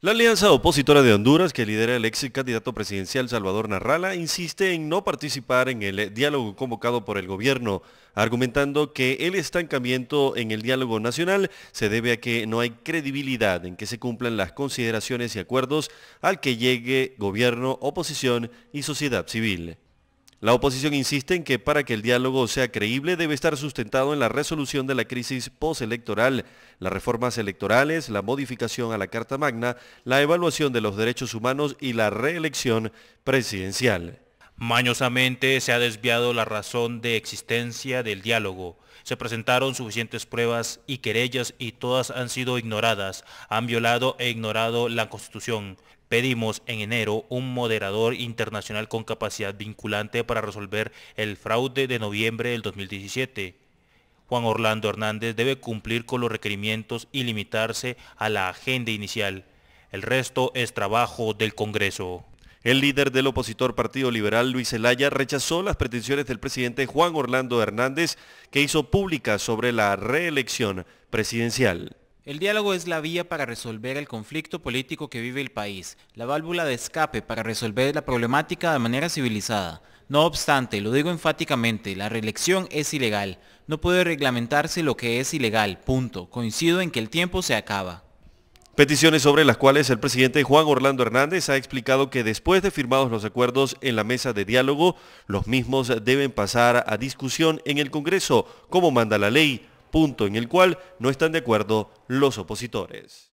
La alianza opositora de Honduras, que lidera el ex candidato presidencial Salvador Narrala, insiste en no participar en el diálogo convocado por el gobierno, argumentando que el estancamiento en el diálogo nacional se debe a que no hay credibilidad en que se cumplan las consideraciones y acuerdos al que llegue gobierno, oposición y sociedad civil. La oposición insiste en que para que el diálogo sea creíble debe estar sustentado en la resolución de la crisis postelectoral, las reformas electorales, la modificación a la Carta Magna, la evaluación de los derechos humanos y la reelección presidencial. Mañosamente se ha desviado la razón de existencia del diálogo. Se presentaron suficientes pruebas y querellas y todas han sido ignoradas. Han violado e ignorado la Constitución. Pedimos en enero un moderador internacional con capacidad vinculante para resolver el fraude de noviembre del 2017. Juan Orlando Hernández debe cumplir con los requerimientos y limitarse a la agenda inicial. El resto es trabajo del Congreso. El líder del opositor Partido Liberal, Luis elaya rechazó las pretensiones del presidente Juan Orlando Hernández, que hizo pública sobre la reelección presidencial. El diálogo es la vía para resolver el conflicto político que vive el país, la válvula de escape para resolver la problemática de manera civilizada. No obstante, lo digo enfáticamente, la reelección es ilegal. No puede reglamentarse lo que es ilegal, punto. Coincido en que el tiempo se acaba. Peticiones sobre las cuales el presidente Juan Orlando Hernández ha explicado que después de firmados los acuerdos en la mesa de diálogo, los mismos deben pasar a discusión en el Congreso, como manda la ley, punto en el cual no están de acuerdo los opositores.